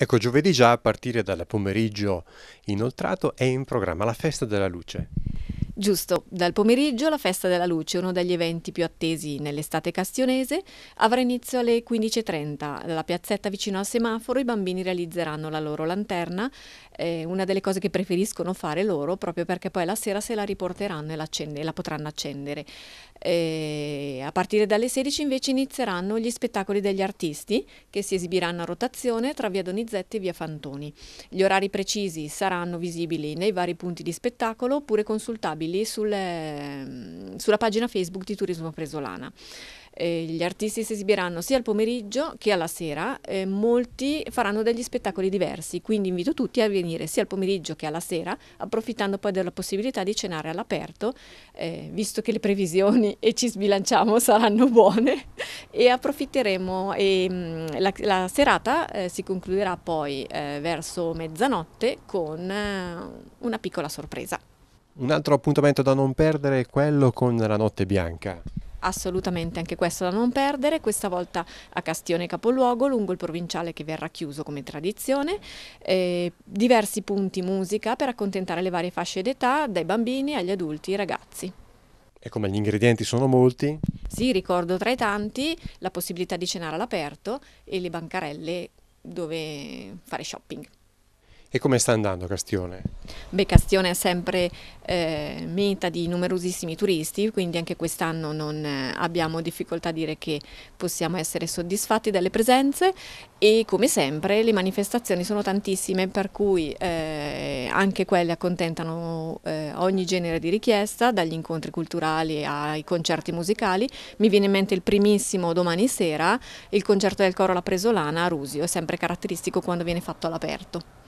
Ecco, giovedì già a partire dal pomeriggio inoltrato è in programma la Festa della Luce. Giusto, dal pomeriggio la Festa della Luce, uno degli eventi più attesi nell'estate castionese, avrà inizio alle 15.30. Dalla piazzetta vicino al semaforo i bambini realizzeranno la loro lanterna, eh, una delle cose che preferiscono fare loro proprio perché poi la sera se la riporteranno e la potranno accendere. Eh, a partire dalle 16 invece inizieranno gli spettacoli degli artisti che si esibiranno a rotazione tra via Donizetti e via Fantoni. Gli orari precisi saranno visibili nei vari punti di spettacolo oppure consultabili lì sulle, ehm, sulla pagina Facebook di Turismo Presolana. Eh, gli artisti si esibiranno sia al pomeriggio che alla sera, eh, molti faranno degli spettacoli diversi, quindi invito tutti a venire sia al pomeriggio che alla sera, approfittando poi della possibilità di cenare all'aperto, eh, visto che le previsioni e ci sbilanciamo saranno buone e approfitteremo. E, mh, mm, la, la, serata eh, si concluderà poi eh, verso mezzanotte con eh, una piccola sorpresa. Un altro appuntamento da non perdere è quello con la Notte Bianca. Assolutamente, anche questo da non perdere, questa volta a Castione Capoluogo, lungo il provinciale che verrà chiuso come tradizione, eh, diversi punti musica per accontentare le varie fasce d'età, dai bambini agli adulti, ai ragazzi. E come gli ingredienti sono molti? Sì, ricordo tra i tanti la possibilità di cenare all'aperto e le bancarelle dove fare shopping. E come sta andando Castione? Beh, Castione è sempre eh, meta di numerosissimi turisti, quindi anche quest'anno non eh, abbiamo difficoltà a dire che possiamo essere soddisfatti delle presenze e come sempre le manifestazioni sono tantissime, per cui eh, anche quelle accontentano eh, ogni genere di richiesta, dagli incontri culturali ai concerti musicali. Mi viene in mente il primissimo domani sera, il concerto del coro La Presolana a Rusio, è sempre caratteristico quando viene fatto all'aperto.